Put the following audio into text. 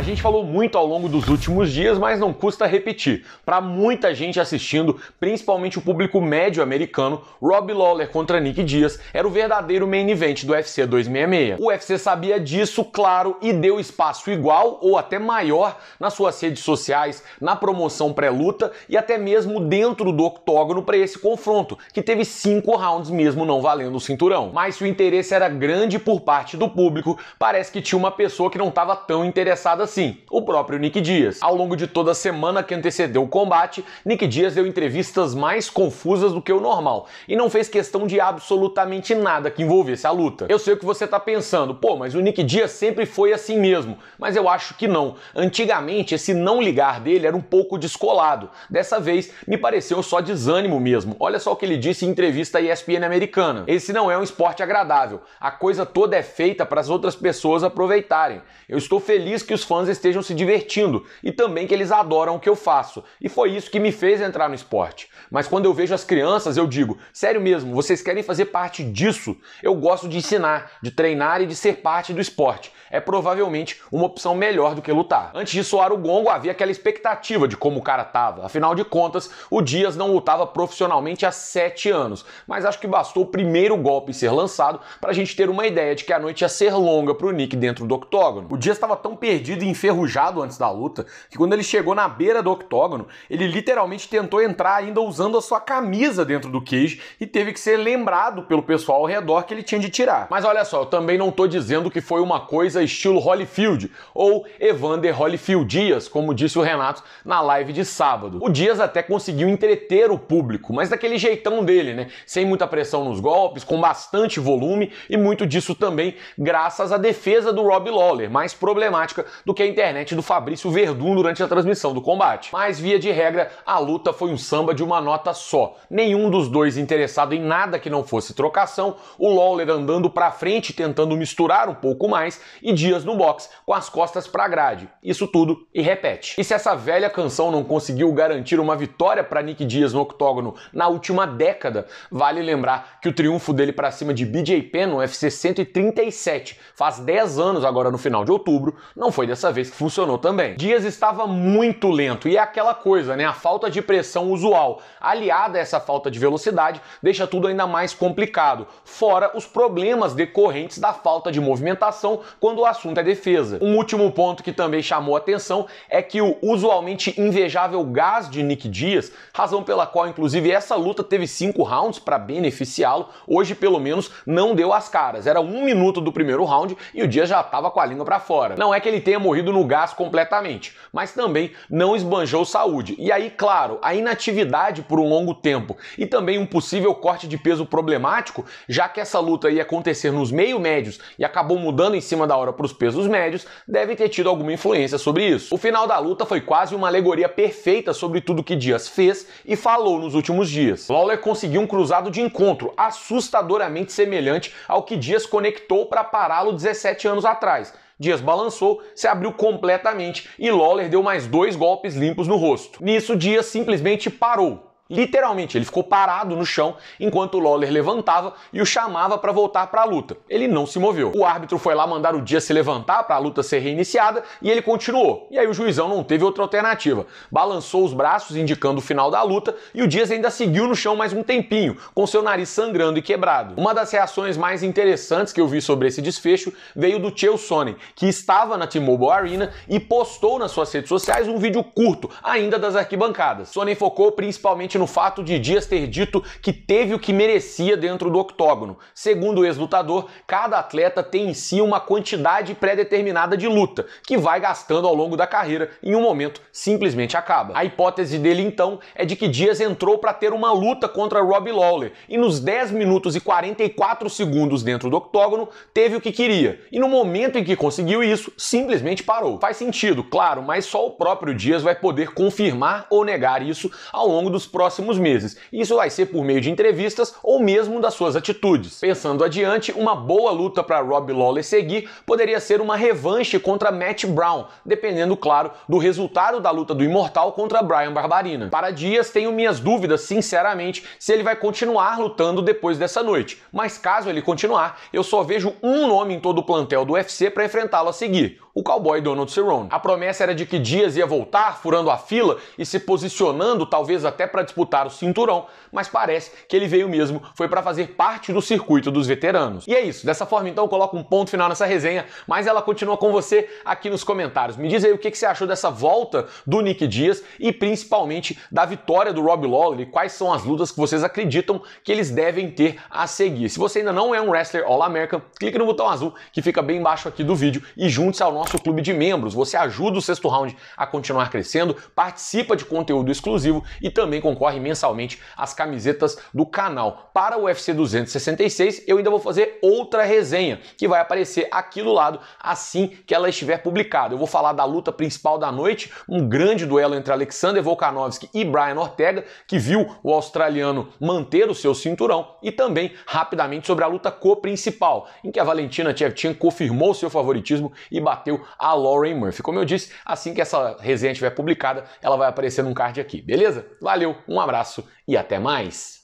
A gente falou muito ao longo dos últimos dias, mas não custa repetir. Para muita gente assistindo, principalmente o público médio americano, Rob Lawler contra Nick Dias era o verdadeiro main event do UFC 266. O UFC sabia disso, claro, e deu espaço igual ou até maior nas suas redes sociais, na promoção pré-luta e até mesmo dentro do octógono para esse confronto, que teve cinco rounds mesmo não valendo o cinturão. Mas se o interesse era grande por parte do público, parece que tinha uma pessoa que não estava tão interessada assim, o próprio Nick Dias. Ao longo de toda a semana que antecedeu o combate, Nick Dias deu entrevistas mais confusas do que o normal e não fez questão de absolutamente nada que envolvesse a luta. Eu sei o que você tá pensando, pô, mas o Nick Dias sempre foi assim mesmo, mas eu acho que não. Antigamente, esse não ligar dele era um pouco descolado. Dessa vez, me pareceu só desânimo mesmo. Olha só o que ele disse em entrevista à ESPN americana. Esse não é um esporte agradável. A coisa toda é feita para as outras pessoas aproveitarem. Eu estou feliz que os fãs fãs estejam se divertindo e também que eles adoram o que eu faço. E foi isso que me fez entrar no esporte. Mas quando eu vejo as crianças, eu digo: sério mesmo, vocês querem fazer parte disso? Eu gosto de ensinar, de treinar e de ser parte do esporte é provavelmente uma opção melhor do que lutar. Antes de soar o gongo, havia aquela expectativa de como o cara tava. Afinal de contas, o Dias não lutava profissionalmente há sete anos, mas acho que bastou o primeiro golpe ser lançado para a gente ter uma ideia de que a noite ia ser longa para o Nick dentro do octógono. O Dias estava tão perdido e enferrujado antes da luta que quando ele chegou na beira do octógono, ele literalmente tentou entrar ainda usando a sua camisa dentro do cage e teve que ser lembrado pelo pessoal ao redor que ele tinha de tirar. Mas olha só, eu também não estou dizendo que foi uma coisa estilo Holyfield ou Evander Holyfield Dias, como disse o Renato na live de sábado. O Dias até conseguiu entreter o público, mas daquele jeitão dele, né? Sem muita pressão nos golpes, com bastante volume e muito disso também graças à defesa do Rob Lawler, mais problemática do que a internet do Fabrício Verdun durante a transmissão do combate. Mas via de regra, a luta foi um samba de uma nota só. Nenhum dos dois interessado em nada que não fosse trocação, o Lawler andando para frente tentando misturar um pouco mais e e dias no box com as costas para a grade. Isso tudo e repete. E se essa velha canção não conseguiu garantir uma vitória para Nick Dias no octógono na última década, vale lembrar que o triunfo dele para cima de BJ Penn no UFC 137, faz 10 anos agora no final de outubro, não foi dessa vez que funcionou também. Dias estava muito lento e é aquela coisa, né? A falta de pressão usual, aliada a essa falta de velocidade, deixa tudo ainda mais complicado, fora os problemas decorrentes da falta de movimentação quando quando o assunto é defesa. Um último ponto que também chamou atenção é que o usualmente invejável gás de Nick Dias, razão pela qual inclusive essa luta teve cinco rounds para beneficiá-lo, hoje pelo menos não deu as caras. Era um minuto do primeiro round e o Dias já estava com a língua para fora. Não é que ele tenha morrido no gás completamente, mas também não esbanjou saúde. E aí, claro, a inatividade por um longo tempo e também um possível corte de peso problemático, já que essa luta ia acontecer nos meio médios e acabou mudando em cima da hora agora para os pesos médios deve ter tido alguma influência sobre isso. O final da luta foi quase uma alegoria perfeita sobre tudo que Dias fez e falou nos últimos dias. Lawler conseguiu um cruzado de encontro assustadoramente semelhante ao que Dias conectou para pará-lo 17 anos atrás. Dias balançou, se abriu completamente e Lawler deu mais dois golpes limpos no rosto. Nisso, Dias simplesmente parou, Literalmente, ele ficou parado no chão enquanto o Lawler levantava e o chamava para voltar para a luta. Ele não se moveu. O árbitro foi lá mandar o dia se levantar para a luta ser reiniciada e ele continuou. E aí o juizão não teve outra alternativa. Balançou os braços indicando o final da luta e o Dias ainda seguiu no chão mais um tempinho, com seu nariz sangrando e quebrado. Uma das reações mais interessantes que eu vi sobre esse desfecho veio do Chael Sonnen, que estava na T-Mobile Arena e postou nas suas redes sociais um vídeo curto ainda das arquibancadas. Sonnen focou principalmente no fato de Dias ter dito que teve o que merecia dentro do octógono. Segundo o ex-lutador, cada atleta tem em si uma quantidade pré-determinada de luta, que vai gastando ao longo da carreira e em um momento simplesmente acaba. A hipótese dele então é de que Dias entrou para ter uma luta contra Robbie Lawler e nos 10 minutos e 44 segundos dentro do octógono teve o que queria e no momento em que conseguiu isso simplesmente parou. Faz sentido, claro, mas só o próprio Dias vai poder confirmar ou negar isso ao longo dos próximos próximos meses. Isso vai ser por meio de entrevistas ou mesmo das suas atitudes. Pensando adiante, uma boa luta para Rob Lawler seguir poderia ser uma revanche contra Matt Brown, dependendo, claro, do resultado da luta do Imortal contra Brian Barbarina. Para Dias, tenho minhas dúvidas, sinceramente, se ele vai continuar lutando depois dessa noite. Mas caso ele continuar, eu só vejo um nome em todo o plantel do UFC para enfrentá-lo a seguir: o cowboy Donald Cerrone. A promessa era de que Dias ia voltar, furando a fila e se posicionando talvez até para disputar disputar o cinturão, mas parece que ele veio mesmo foi para fazer parte do circuito dos veteranos. E é isso, dessa forma então eu coloco um ponto final nessa resenha, mas ela continua com você aqui nos comentários. Me diz aí o que, você achou dessa volta do Nick Dias e principalmente da vitória do Rob Lawler e quais são as lutas que vocês acreditam que eles devem ter a seguir. Se você ainda não é um wrestler All-American, clique no botão azul que fica bem embaixo aqui do vídeo e junte-se ao nosso clube de membros. Você ajuda o sexto round a continuar crescendo, participa de conteúdo exclusivo e também concorre concorre mensalmente às camisetas do canal. Para o UFC 266, eu ainda vou fazer outra resenha que vai aparecer aqui do lado assim que ela estiver publicada. Eu vou falar da luta principal da noite, um grande duelo entre Alexander Volkanovski e Brian Ortega, que viu o australiano manter o seu cinturão, e também rapidamente sobre a luta co-principal, em que a Valentina Shevchenko confirmou seu favoritismo e bateu a Lauren Murphy. Como eu disse, assim que essa resenha estiver publicada, ela vai aparecer num card aqui, beleza? Valeu! Um abraço e até mais!